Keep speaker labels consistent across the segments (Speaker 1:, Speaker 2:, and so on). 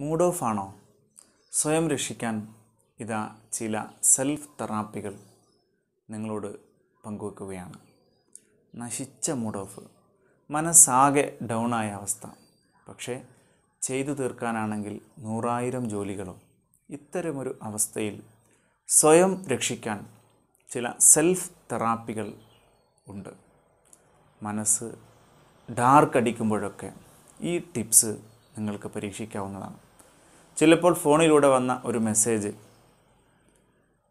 Speaker 1: mood off ആണോ സ്വയം രക്ഷിക്കാൻ ഇതാ ചില സെൽഫ് തെറാപ്പികൾ നിങ്ങളോട് പങ്കുവെക്കുകയാണ് നശിച്ച മൂഡ് ഓഫ് മനസ്സാകെ ഡൗണായ അവസ്ഥ പക്ഷേ ചെയ്തു തീർക്കാനാണെങ്കിൽ നൂറായിരം ജോലികളോ ഇത്തരമൊരു അവസ്ഥയിൽ സ്വയം രക്ഷിക്കാൻ ചില സെൽഫ് തെറാപ്പികൾ ഉണ്ട് മനസ്സ് ഡാർക്ക് അടിക്കുമ്പോഴൊക്കെ ഈ ടിപ്സ് നിങ്ങൾക്ക് പരീക്ഷിക്കാവുന്നതാണ് ചിലപ്പോൾ ഫോണിലൂടെ വന്ന ഒരു മെസ്സേജ്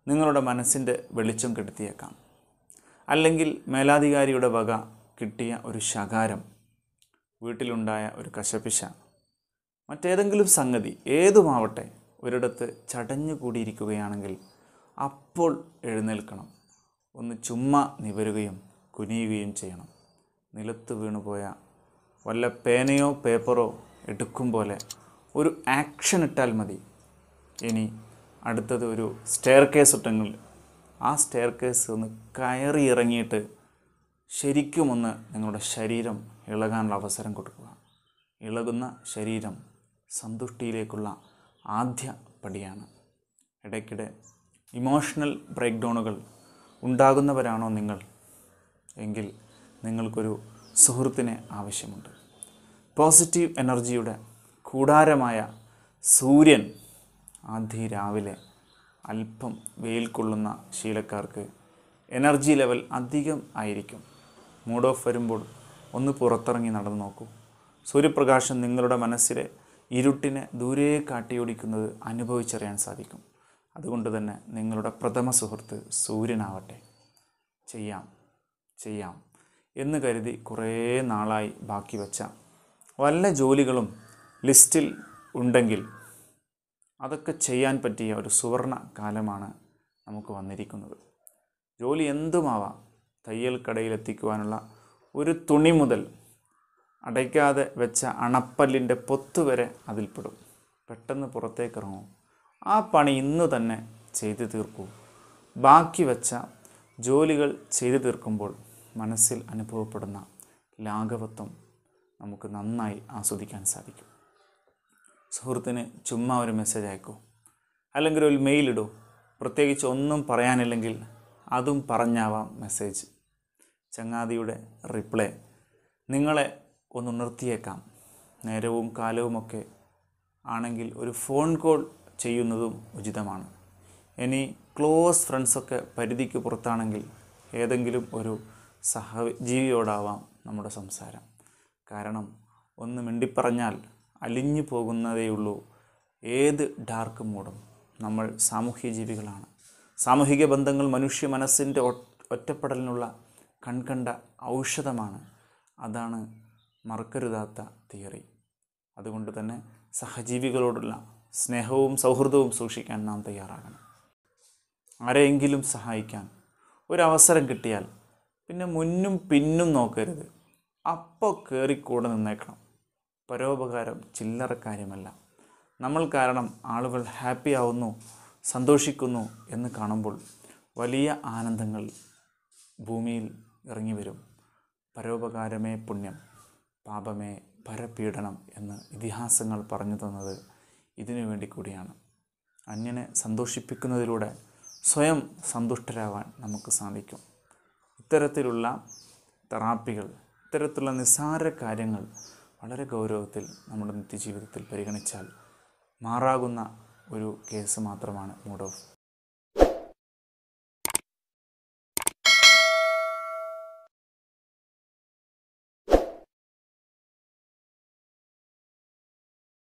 Speaker 1: നിങ്ങളുടെ മനസ്സിൻ്റെ വെളിച്ചം കെടുത്തിയേക്കാം അല്ലെങ്കിൽ മേലാധികാരിയുടെ വക കിട്ടിയ ഒരു ശകാരം വീട്ടിലുണ്ടായ ഒരു കശപ്പിശ മറ്റേതെങ്കിലും സംഗതി ഏതുമാവട്ടെ ഒരിടത്ത് ചടഞ്ഞു കൂടിയിരിക്കുകയാണെങ്കിൽ അപ്പോൾ എഴുന്നേൽക്കണം ഒന്ന് ചുമ്മാ നിവരുകയും കുനിയുകയും ചെയ്യണം നിലത്ത് വീണുപോയ വല്ല പേനയോ പേപ്പറോ എടുക്കും പോലെ ഒരു ആക്ഷൻ ഇട്ടാൽ മതി ഇനി അടുത്തത് ഒരു സ്റ്റെയർ കേസ് ഇട്ടെങ്കിൽ ആ സ്റ്റെയർ കേസ് ഒന്ന് കയറി ഇറങ്ങിയിട്ട് ശരിക്കും ഒന്ന് നിങ്ങളുടെ ശരീരം ഇളകാനുള്ള അവസരം കൊടുക്കുക ഇളകുന്ന ശരീരം സന്തുഷ്ടിയിലേക്കുള്ള ആദ്യ പടിയാണ് ഇടയ്ക്കിടെ ഇമോഷണൽ ബ്രേക്ക് ഡൗണുകൾ ഉണ്ടാകുന്നവരാണോ നിങ്ങൾ എങ്കിൽ നിങ്ങൾക്കൊരു സുഹൃത്തിനെ ആവശ്യമുണ്ട് പോസിറ്റീവ് എനർജിയുടെ കൂടാരമായ സൂര്യൻ അതിരാവിലെ അല്പം വെയിൽ കൊള്ളുന്ന ശീലക്കാർക്ക് എനർജി ലെവൽ അധികം ആയിരിക്കും മൂഡ് ഓഫ് വരുമ്പോൾ ഒന്ന് പുറത്തിറങ്ങി നടന്നു നോക്കൂ സൂര്യപ്രകാശം നിങ്ങളുടെ മനസ്സിലെ ഇരുട്ടിനെ ദൂരെ കാട്ടിയോടിക്കുന്നത് അനുഭവിച്ചറിയാൻ സാധിക്കും അതുകൊണ്ട് തന്നെ നിങ്ങളുടെ പ്രഥമ സുഹൃത്ത് സൂര്യനാവട്ടെ ചെയ്യാം ചെയ്യാം എന്ന് കരുതി കുറേ നാളായി ബാക്കി വച്ച വല്ല ജോലികളും ലിസ്റ്റിൽ ഉണ്ടെങ്കിൽ അതൊക്കെ ചെയ്യാൻ പറ്റിയ ഒരു സുവർണ കാലമാണ് നമുക്ക് വന്നിരിക്കുന്നത് ജോലി എന്തുമാവാം തയ്യൽ കടയിലെത്തിക്കുവാനുള്ള ഒരു തുണി മുതൽ അടയ്ക്കാതെ വെച്ച അണപ്പല്ലിൻ്റെ പൊത്ത് വരെ അതിൽപ്പെടും പെട്ടെന്ന് ഇറങ്ങും ആ പണി ഇന്ന് തന്നെ ചെയ്തു തീർക്കൂ ബാക്കി വെച്ച ജോലികൾ ചെയ്തു തീർക്കുമ്പോൾ മനസ്സിൽ അനുഭവപ്പെടുന്ന ലാഘവത്വം നമുക്ക് നന്നായി ആസ്വദിക്കാൻ സാധിക്കും സുഹൃത്തിന് ചുമ്മാ ഒരു മെസ്സേജ് അയക്കൂ അല്ലെങ്കിൽ ഒരു മെയിൽ ഇടൂ പ്രത്യേകിച്ച് ഒന്നും പറയാനില്ലെങ്കിൽ അതും പറഞ്ഞാവാം മെസ്സേജ് ചങ്ങാതിയുടെ റിപ്ലൈ നിങ്ങളെ ഒന്ന് നിർത്തിയേക്കാം നേരവും കാലവുമൊക്കെ ആണെങ്കിൽ ഒരു ഫോൺ കോൾ ചെയ്യുന്നതും ഉചിതമാണ് ഇനി ക്ലോസ് ഫ്രണ്ട്സൊക്കെ പരിധിക്ക് പുറത്താണെങ്കിൽ ഏതെങ്കിലും ഒരു സഹജീവിയോടാവാം നമ്മുടെ സംസാരം കാരണം ഒന്ന് മിണ്ടിപ്പറഞ്ഞാൽ അലിഞ്ഞു പോകുന്നതേയുള്ളൂ ഏത് ഡാർക്ക് മൂടും നമ്മൾ സാമൂഹ്യ ജീവികളാണ് സാമൂഹിക ബന്ധങ്ങൾ മനുഷ്യ മനസ്സിൻ്റെ ഒറ്റപ്പെടലിനുള്ള കൺകണ്ട ഔഷധമാണ് അതാണ് മറക്കരുതാത്ത തിയറി അതുകൊണ്ട് തന്നെ സഹജീവികളോടുള്ള സ്നേഹവും സൗഹൃദവും സൂക്ഷിക്കാൻ നാം തയ്യാറാകണം ആരെയെങ്കിലും സഹായിക്കാൻ ഒരവസരം കിട്ടിയാൽ പിന്നെ മുന്നും പിന്നും നോക്കരുത് അപ്പോൾ കയറിക്കൂടെ നിന്നേക്കണം പരോപകാരം ചില്ലറ കാര്യമല്ല നമ്മൾ കാരണം ആളുകൾ ഹാപ്പി ആവുന്നു സന്തോഷിക്കുന്നു എന്ന് കാണുമ്പോൾ വലിയ ആനന്ദങ്ങൾ ഭൂമിയിൽ ഇറങ്ങി വരും പരോപകാരമേ പുണ്യം പാപമേ പരപീഡനം എന്ന് ഇതിഹാസങ്ങൾ പറഞ്ഞു തന്നത് ഇതിനു വേണ്ടി കൂടിയാണ് അന്യനെ സന്തോഷിപ്പിക്കുന്നതിലൂടെ സ്വയം സന്തുഷ്ടരാവാൻ നമുക്ക് സാധിക്കും ഇത്തരത്തിലുള്ള തെറാപ്പികൾ ഇത്തരത്തിലുള്ള നിസ്സാര കാര്യങ്ങൾ വളരെ ഗൗരവത്തിൽ നമ്മുടെ നിത്യജീവിതത്തിൽ പരിഗണിച്ചാൽ മാറാകുന്ന ഒരു കേസ് മാത്രമാണ് മൂഡ് ഓഫ്